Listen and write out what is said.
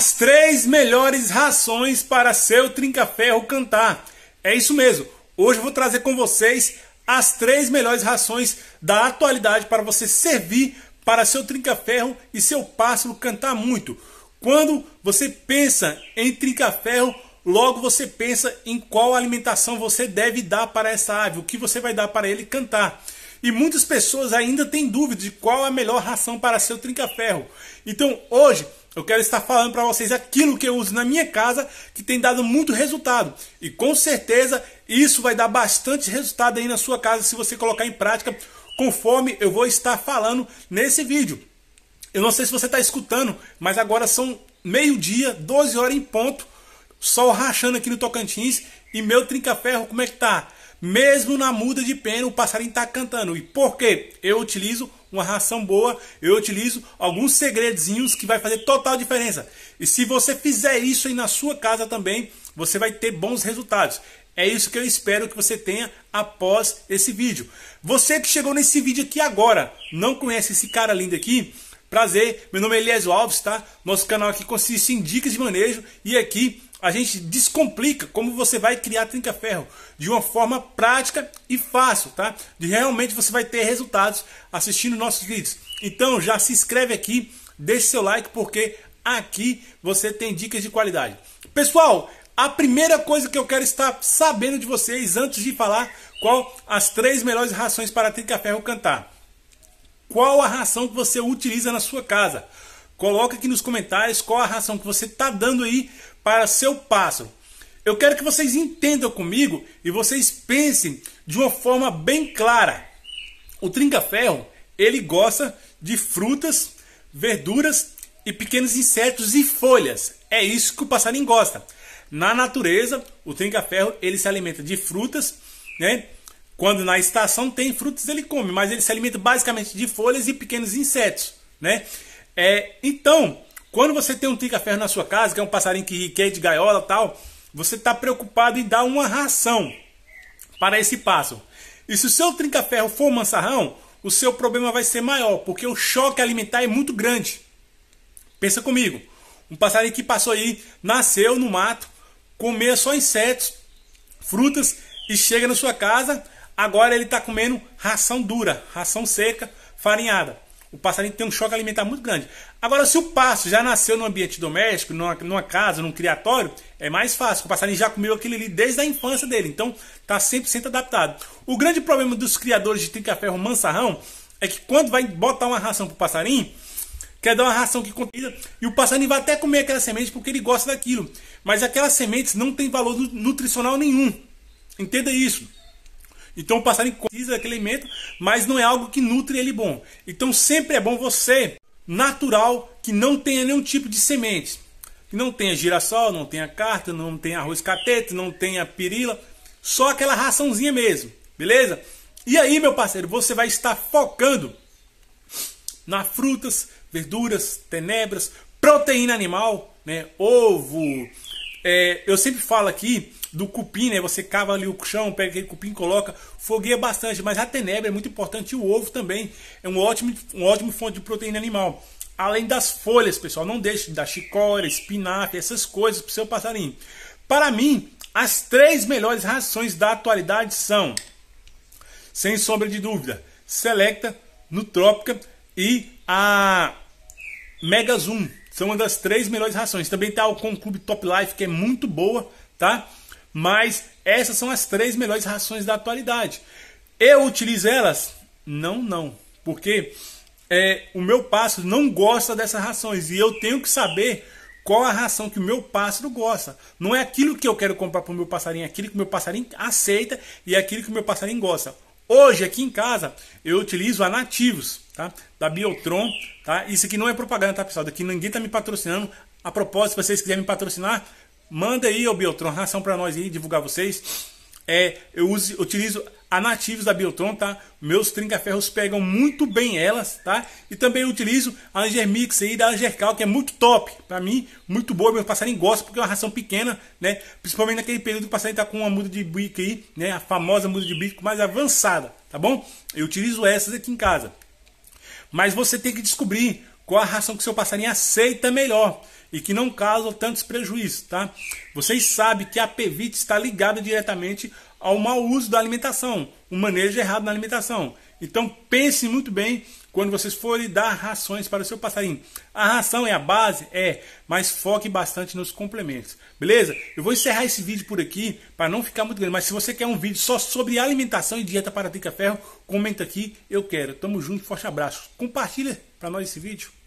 as três melhores rações para seu trincaferro cantar. É isso mesmo. Hoje eu vou trazer com vocês as três melhores rações da atualidade para você servir para seu trincaferro e seu pássaro cantar muito. Quando você pensa em trincaferro logo você pensa em qual alimentação você deve dar para essa ave, o que você vai dar para ele cantar. E muitas pessoas ainda têm dúvida de qual a melhor ração para seu trincaferro Então, hoje eu quero estar falando para vocês aquilo que eu uso na minha casa que tem dado muito resultado. E com certeza isso vai dar bastante resultado aí na sua casa se você colocar em prática, conforme eu vou estar falando nesse vídeo. Eu não sei se você está escutando, mas agora são meio-dia, 12 horas em ponto, sol rachando aqui no Tocantins e meu trinca-ferro como é que tá? Mesmo na muda de pena, o passarinho está cantando. E por quê? Eu utilizo uma ração boa, eu utilizo alguns segredinhos que vai fazer total diferença. E se você fizer isso aí na sua casa também, você vai ter bons resultados. É isso que eu espero que você tenha após esse vídeo. Você que chegou nesse vídeo aqui agora, não conhece esse cara lindo aqui? Prazer, meu nome é Elias Alves, tá? Nosso canal aqui consiste em dicas de manejo e aqui a gente descomplica como você vai criar trinca-ferro de uma forma prática e fácil, tá? De realmente você vai ter resultados assistindo nossos vídeos. Então já se inscreve aqui, deixe seu like porque aqui você tem dicas de qualidade. Pessoal, a primeira coisa que eu quero estar sabendo de vocês antes de falar qual as três melhores rações para trinca-ferro cantar. Qual a ração que você utiliza na sua casa? Coloca aqui nos comentários qual a ração que você está dando aí para seu pássaro. Eu quero que vocês entendam comigo e vocês pensem de uma forma bem clara. O trinca-ferro, ele gosta de frutas, verduras e pequenos insetos e folhas. É isso que o passarinho gosta. Na natureza, o trinca-ferro, ele se alimenta de frutas, né? Quando na estação tem frutas, ele come, mas ele se alimenta basicamente de folhas e pequenos insetos, né? É, então, quando você tem um tica-ferro na sua casa, que é um passarinho que riqueia de gaiola tal, você está preocupado em dar uma ração para esse pássaro. E se o seu trinca-ferro for mansarrão, o seu problema vai ser maior, porque o choque alimentar é muito grande. Pensa comigo, um passarinho que passou aí, nasceu no mato, comia só insetos, frutas e chega na sua casa, agora ele está comendo ração dura, ração seca, farinhada. O passarinho tem um choque alimentar muito grande. Agora, se o passo já nasceu no ambiente doméstico, numa, numa casa, num criatório, é mais fácil. O passarinho já comeu aquilo ali desde a infância dele. Então, está 100% adaptado. O grande problema dos criadores de trinca-ferro mansarrão é que quando vai botar uma ração para o passarinho, quer dar uma ração que contida e o passarinho vai até comer aquela semente porque ele gosta daquilo. Mas aquelas sementes não têm valor nutricional nenhum. Entenda isso. Então o passarinho precisa daquele alimento, mas não é algo que nutre ele bom. Então sempre é bom você, natural, que não tenha nenhum tipo de semente. Que não tenha girassol, não tenha carta, não tenha arroz catete, não tenha pirila. Só aquela raçãozinha mesmo, beleza? E aí, meu parceiro, você vai estar focando na frutas, verduras, tenebras, proteína animal, né? ovo. É, eu sempre falo aqui do cupim, né? Você cava ali o chão, pega aquele cupim, coloca, fogueia bastante, mas a tenebra é muito importante e o ovo também é um ótimo, um ótimo fonte de proteína animal. Além das folhas, pessoal, não deixe de dar chicória, espinafre, essas coisas para o seu passarinho. Para mim, as três melhores rações da atualidade são, sem sombra de dúvida, Selecta, Nutrópica e a Mega Zoom. São uma das três melhores rações. Também está o Conclube Top Life, que é muito boa, tá? Mas essas são as três melhores rações da atualidade. Eu utilizo elas? Não, não. Porque é, o meu pássaro não gosta dessas rações e eu tenho que saber qual a ração que o meu pássaro gosta. Não é aquilo que eu quero comprar para o meu passarinho, é aquilo que o meu passarinho aceita e é aquilo que o meu passarinho gosta. Hoje, aqui em casa, eu utilizo a Nativos, tá? Da Biotron, tá? Isso aqui não é propaganda, tá, pessoal? Daqui ninguém tá me patrocinando. A propósito, se vocês quiserem me patrocinar, Manda aí, o Biotron, ração para nós aí, divulgar vocês. É, eu uso, utilizo a nativos da Biotron, tá? Meus trinca-ferros pegam muito bem elas, tá? E também utilizo a Angermix aí da Angercal, que é muito top. Para mim, muito boa, meu passarinho gosta porque é uma ração pequena, né? Principalmente naquele período que o passarinho tá com uma muda de bico aí, né? A famosa muda de bico mais avançada, tá bom? Eu utilizo essas aqui em casa. Mas você tem que descobrir qual a ração que seu passarinho aceita melhor e que não causa tantos prejuízos, tá? Vocês sabem que a pevite está ligada diretamente ao mau uso da alimentação, o um manejo errado na alimentação. Então pense muito bem quando vocês forem dar rações para o seu passarinho. A ração é a base? É, mas foque bastante nos complementos. Beleza? Eu vou encerrar esse vídeo por aqui para não ficar muito grande. Mas se você quer um vídeo só sobre alimentação e dieta para tica ferro, comenta aqui, eu quero. Tamo junto, forte abraço. Compartilha para nós esse vídeo.